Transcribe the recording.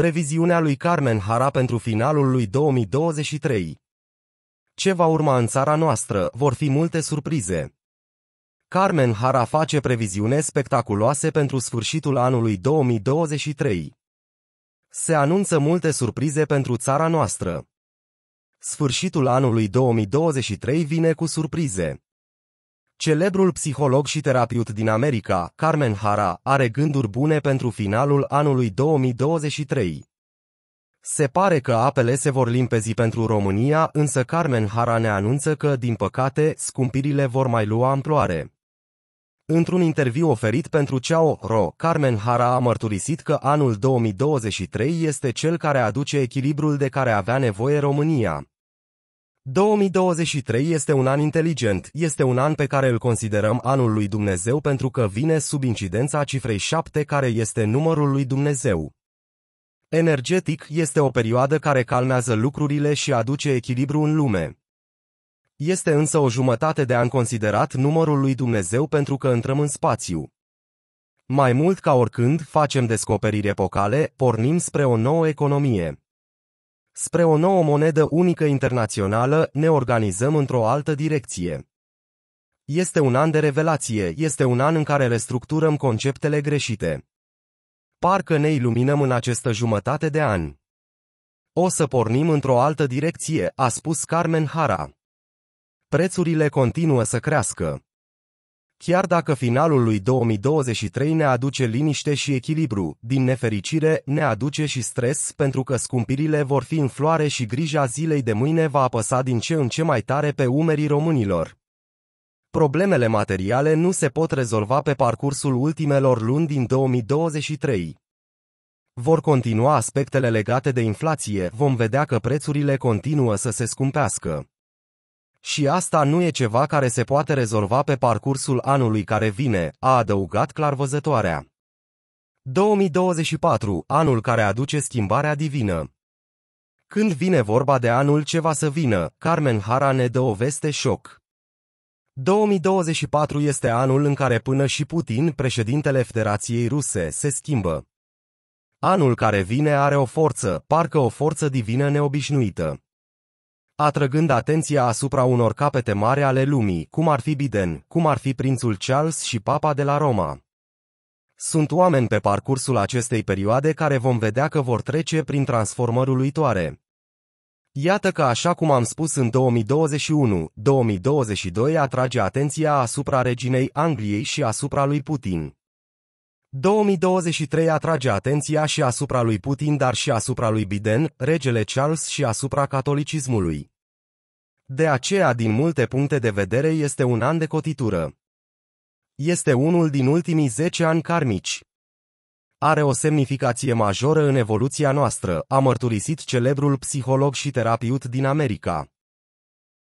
Previziunea lui Carmen Hara pentru finalul lui 2023 Ce va urma în țara noastră, vor fi multe surprize. Carmen Hara face previziune spectaculoase pentru sfârșitul anului 2023. Se anunță multe surprize pentru țara noastră. Sfârșitul anului 2023 vine cu surprize. Celebrul psiholog și terapeut din America, Carmen Hara, are gânduri bune pentru finalul anului 2023. Se pare că apele se vor limpezi pentru România, însă Carmen Hara ne anunță că, din păcate, scumpirile vor mai lua amploare. Într-un interviu oferit pentru Ciao Ro, Carmen Hara a mărturisit că anul 2023 este cel care aduce echilibrul de care avea nevoie România. 2023 este un an inteligent, este un an pe care îl considerăm anul lui Dumnezeu pentru că vine sub incidența cifrei 7 care este numărul lui Dumnezeu. Energetic este o perioadă care calmează lucrurile și aduce echilibru în lume. Este însă o jumătate de an considerat numărul lui Dumnezeu pentru că intrăm în spațiu. Mai mult ca oricând, facem descoperiri epocale, pornim spre o nouă economie. Spre o nouă monedă unică internațională, ne organizăm într-o altă direcție. Este un an de revelație, este un an în care restructurăm conceptele greșite. Parcă ne iluminăm în această jumătate de an. O să pornim într-o altă direcție, a spus Carmen Hara. Prețurile continuă să crească. Chiar dacă finalul lui 2023 ne aduce liniște și echilibru, din nefericire ne aduce și stres pentru că scumpirile vor fi în floare și grija zilei de mâine va apăsa din ce în ce mai tare pe umerii românilor. Problemele materiale nu se pot rezolva pe parcursul ultimelor luni din 2023. Vor continua aspectele legate de inflație, vom vedea că prețurile continuă să se scumpească. Și asta nu e ceva care se poate rezolva pe parcursul anului care vine, a adăugat clarvăzătoarea. 2024, anul care aduce schimbarea divină. Când vine vorba de anul ce va să vină, Carmen Hara ne dă o veste șoc. 2024 este anul în care până și Putin, președintele Federației Ruse, se schimbă. Anul care vine are o forță, parcă o forță divină neobișnuită atrăgând atenția asupra unor capete mari ale lumii, cum ar fi Biden, cum ar fi prințul Charles și papa de la Roma. Sunt oameni pe parcursul acestei perioade care vom vedea că vor trece prin transformări uluitoare. Iată că așa cum am spus în 2021, 2022 atrage atenția asupra reginei Angliei și asupra lui Putin. 2023 atrage atenția și asupra lui Putin, dar și asupra lui Biden, regele Charles și asupra catolicismului. De aceea, din multe puncte de vedere, este un an de cotitură. Este unul din ultimii 10 ani karmici. Are o semnificație majoră în evoluția noastră, a mărturisit celebrul psiholog și terapeut din America.